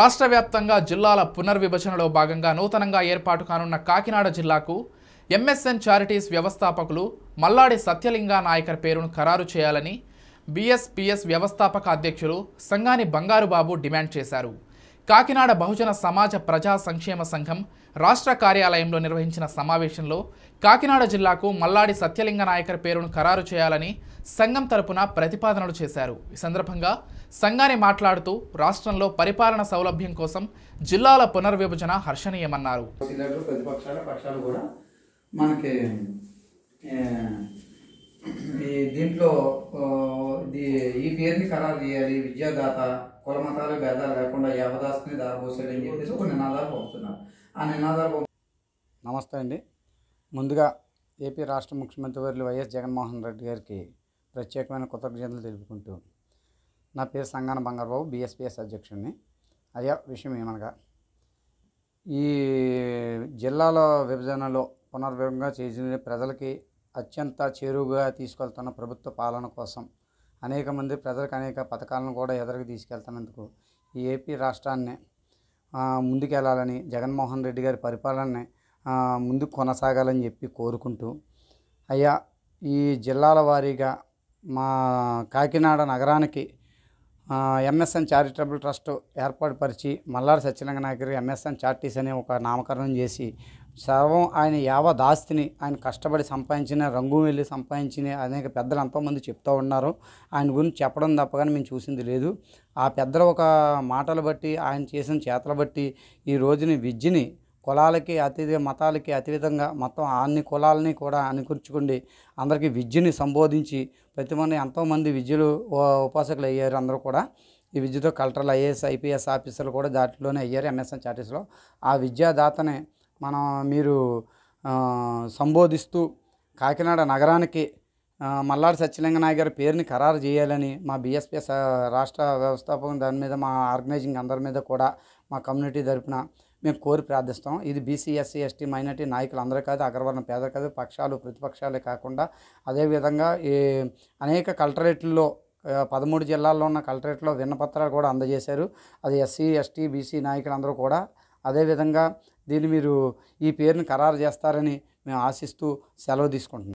రాష్ట్ర వ్యాప్తంగా జిల్లాల పునర్విభజనలో భాగంగా నూతనంగా ఏర్పాటు కానున్న కాకినాడ జిల్లాకు ఎంఎస్ఎన్ చారిటీస్ వ్యవస్థాపకులు మల్లాడి సత్యలింగా నాయకర్ పేరును ఖరారు చేయాలని బిఎస్పిఎస్ వ్యవస్థాపక అధ్యక్షులు సంగాని బంగారుబాబు డిమాండ్ చేశారు కాకినాడ బహుజన సమాజ ప్రజా సంక్షేమ సంఘం రాష్ట్ర కార్యాలయంలో నిర్వహించిన సమావేశంలో కాకినాడ జిల్లాకు మల్లాడి సత్యలింగ నాయకర్ పేరును ఖరారు చేయాలని సంఘం తరపున ప్రతిపాదనలు చేశారు ఈ సందర్భంగా సంఘాన్ని మాట్లాడుతూ రాష్ట్రంలో పరిపాలన సౌలభ్యం కోసం జిల్లాల పునర్విభజన హర్షణీయమన్నారు దీంట్లో ఈ పేరుని ఖరారు చేయాలి విద్యాదాత మతాలు భేదాలు లేకుండా యవదాస్ని దారబోసాడని చెప్పేసి ఒక నినాదాలు పంపుతున్నారు ఆ నినాదాలు నమస్తే అండి ముందుగా ఏపీ రాష్ట్ర ముఖ్యమంత్రి వారి వైఎస్ జగన్మోహన్ రెడ్డి గారికి ప్రత్యేకమైన కృతజ్ఞతలు తెలుపుకుంటూ నా పేరు సంగాన బంగారబాబు బీఎస్పీఎస్ అధ్యక్షుడిని అయ్యా విషయం ఏమనగా ఈ జిల్లాల విభజనలో పునర్విభంగా చేసిన ప్రజలకి అత్యంత చేరువుగా తీసుకెళ్తున్న ప్రభుత్వ పాలన కోసం అనేక మంది ప్రజలకు అనేక పథకాలను కూడా ఎదురుకు తీసుకెళ్తున్నందుకు ఈ ఏపీ రాష్ట్రాన్ని ముందుకెళ్ళాలని జగన్మోహన్ రెడ్డి గారి పరిపాలనని ముందుకు కొనసాగాలని చెప్పి కోరుకుంటూ అయ్యా ఈ జిల్లాల వారీగా మా కాకినాడ నగరానికి ఎంఎస్ఎన్ చారిటబుల్ ట్రస్ట్ ఏర్పాటు పరిచి మల్లారి సత్యనారాయణ ఎంఎస్ఎన్ చార్టీస్ అనే ఒక నామకరణం చేసి సర్వం ఆయన యావత్ ఆస్తిని ఆయన కష్టపడి సంపాదించిన రంగు వెళ్ళి సంపాదించిన అనేక పెద్దలు ఎంతోమంది చెప్తూ ఉన్నారు ఆయన గురించి చెప్పడం తప్ప కానీ మేము చూసింది లేదు ఆ పెద్దలు ఒక మాటలు బట్టి ఆయన చేసిన చేతలు బట్టి ఈ రోజుని విద్యని కులాలకి అతిథి మతాలకి విధంగా మొత్తం అన్ని కులాలని కూడా అనుకూర్చుకుండి అందరికీ విద్యని సంబోధించి ప్రతి మంది ఎంతోమంది విద్యలు ఉపాసకులు అయ్యారు అందరూ కూడా ఈ విద్యతో కలెక్టర్లు ఐఏఎస్ ఐపీఎస్ ఆఫీసర్లు కూడా దాటిలోనే అయ్యారు ఎంఎస్ఎన్ చార్టీస్లో ఆ విద్యాదాతనే మనం మీరు సంబోధిస్తూ కాకినాడ నగరానికి మల్లాడి సత్యలింగనాయ్ గారి పేరుని ఖరారు చేయాలని మా బీఎస్పీఎస్ రాష్ట్ర వ్యవస్థాపకం దాని మీద మా ఆర్గనైజింగ్ అందరి మీద కూడా మా కమ్యూనిటీ తరఫున మేము కోరి ప్రార్థిస్తాం ఇది బీసీ ఎస్సీ ఎస్టీ మైనార్టీ అందరు కాదు అగ్రవర్ణ పేదలు కాదు పక్షాలు ప్రతిపక్షాలే కాకుండా అదేవిధంగా ఈ అనేక కల్టరేట్లలో పదమూడు జిల్లాల్లో ఉన్న కలెక్టరేట్లో విన్నపత్రాలు కూడా అందజేశారు అది ఎస్సీ ఎస్టీ బీసీ నాయకులందరూ కూడా అదేవిధంగా దీన్ని మీరు ఈ పేరుని ఖరారు చేస్తారని మేము ఆశిస్తూ సెలవు తీసుకుంటున్నాం